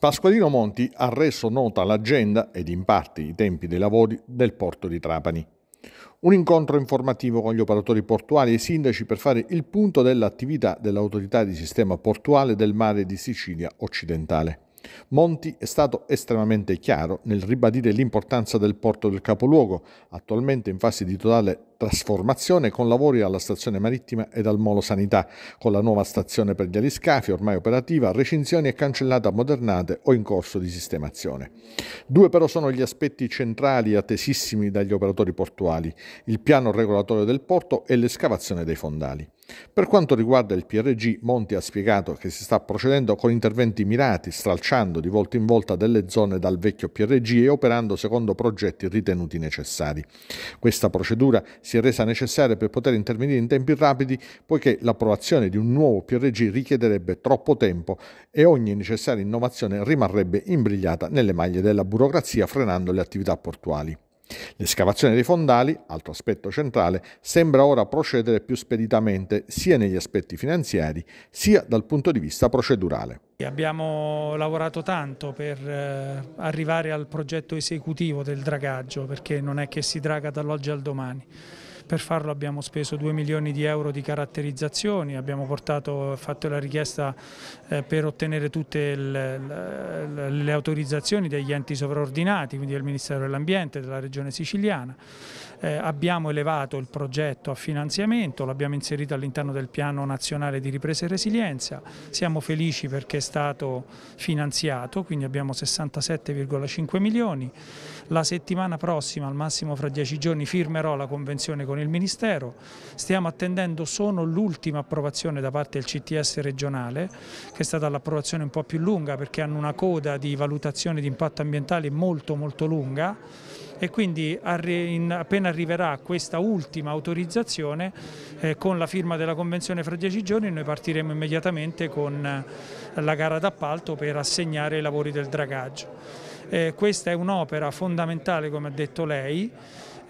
Pasqualino Monti ha reso nota l'agenda ed in parte i tempi dei lavori del porto di Trapani. Un incontro informativo con gli operatori portuali e i sindaci per fare il punto dell'attività dell'autorità di sistema portuale del mare di Sicilia occidentale. Monti è stato estremamente chiaro nel ribadire l'importanza del porto del capoluogo, attualmente in fase di totale trasformazione con lavori alla stazione marittima e al molo sanità, con la nuova stazione per gli aliscafi ormai operativa, recinzioni e cancellate ammodernate o in corso di sistemazione. Due però sono gli aspetti centrali attesissimi dagli operatori portuali, il piano regolatorio del porto e l'escavazione dei fondali. Per quanto riguarda il PRG, Monti ha spiegato che si sta procedendo con interventi mirati, stralciando di volta in volta delle zone dal vecchio PRG e operando secondo progetti ritenuti necessari. Questa procedura si si è resa necessaria per poter intervenire in tempi rapidi poiché l'approvazione di un nuovo PRG richiederebbe troppo tempo e ogni necessaria innovazione rimarrebbe imbrigliata nelle maglie della burocrazia frenando le attività portuali. L'escavazione dei fondali, altro aspetto centrale, sembra ora procedere più speditamente sia negli aspetti finanziari sia dal punto di vista procedurale. Abbiamo lavorato tanto per eh, arrivare al progetto esecutivo del dragaggio perché non è che si draga dall'oggi al domani. Per farlo abbiamo speso 2 milioni di euro di caratterizzazioni, abbiamo portato, fatto la richiesta eh, per ottenere tutte le, le autorizzazioni degli enti sovraordinati, quindi del Ministero dell'Ambiente, della Regione Siciliana. Eh, abbiamo elevato il progetto a finanziamento, l'abbiamo inserito all'interno del piano nazionale di ripresa e resilienza, siamo felici perché è stato finanziato, quindi abbiamo 67,5 milioni. La settimana prossima, al massimo fra 10 giorni, firmerò la convenzione con il Ministero, stiamo attendendo solo l'ultima approvazione da parte del CTS regionale, che è stata l'approvazione un po' più lunga perché hanno una coda di valutazione di impatto ambientale molto molto lunga e quindi appena arriverà questa ultima autorizzazione eh, con la firma della convenzione fra dieci giorni noi partiremo immediatamente con eh, la gara d'appalto per assegnare i lavori del dragaggio. Eh, questa è un'opera fondamentale come ha detto lei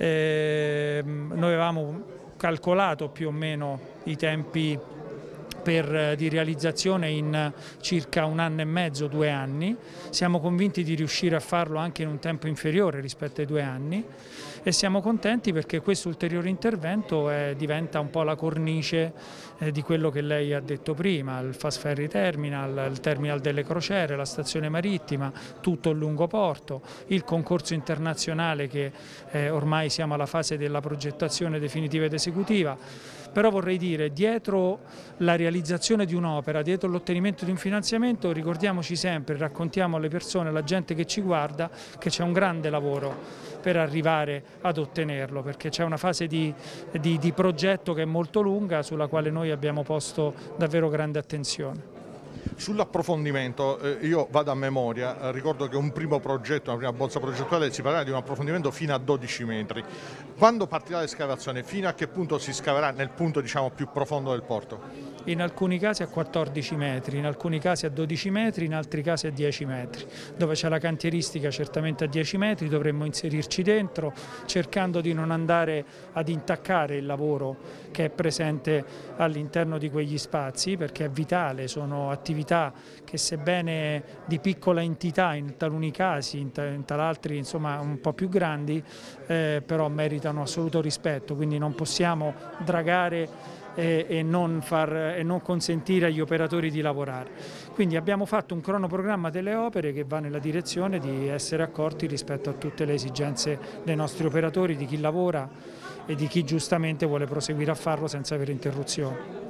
eh, noi avevamo calcolato più o meno i tempi per, eh, di realizzazione in eh, circa un anno e mezzo, due anni. Siamo convinti di riuscire a farlo anche in un tempo inferiore rispetto ai due anni e siamo contenti perché questo ulteriore intervento è, eh, diventa un po' la cornice eh, di quello che lei ha detto prima, il Fast Ferry Terminal, il Terminal delle Crociere, la stazione marittima, tutto il lungoporto, il concorso internazionale che eh, ormai siamo alla fase della progettazione definitiva ed esecutiva però vorrei dire dietro la realizzazione di un'opera, dietro l'ottenimento di un finanziamento ricordiamoci sempre, raccontiamo alle persone, alla gente che ci guarda che c'è un grande lavoro per arrivare ad ottenerlo perché c'è una fase di, di, di progetto che è molto lunga sulla quale noi abbiamo posto davvero grande attenzione. Sull'approfondimento, eh, io vado a memoria, eh, ricordo che un primo progetto, una prima bozza progettuale si parlava di un approfondimento fino a 12 metri. Quando partirà l'escavazione? Fino a che punto si scaverà nel punto diciamo, più profondo del porto? in alcuni casi a 14 metri, in alcuni casi a 12 metri, in altri casi a 10 metri. Dove c'è la cantieristica certamente a 10 metri dovremmo inserirci dentro cercando di non andare ad intaccare il lavoro che è presente all'interno di quegli spazi perché è vitale, sono attività che sebbene di piccola entità in taluni casi, in, talaltri insomma un po' più grandi, eh, però meritano assoluto rispetto, quindi non possiamo dragare e, e, non far, e, non consentire agli operatori di lavorare. Quindi abbiamo fatto un cronoprogramma delle opere che va nella direzione di essere accorti rispetto a tutte le esigenze dei nostri operatori, di chi lavora e di chi giustamente vuole proseguire a farlo senza avere interruzioni.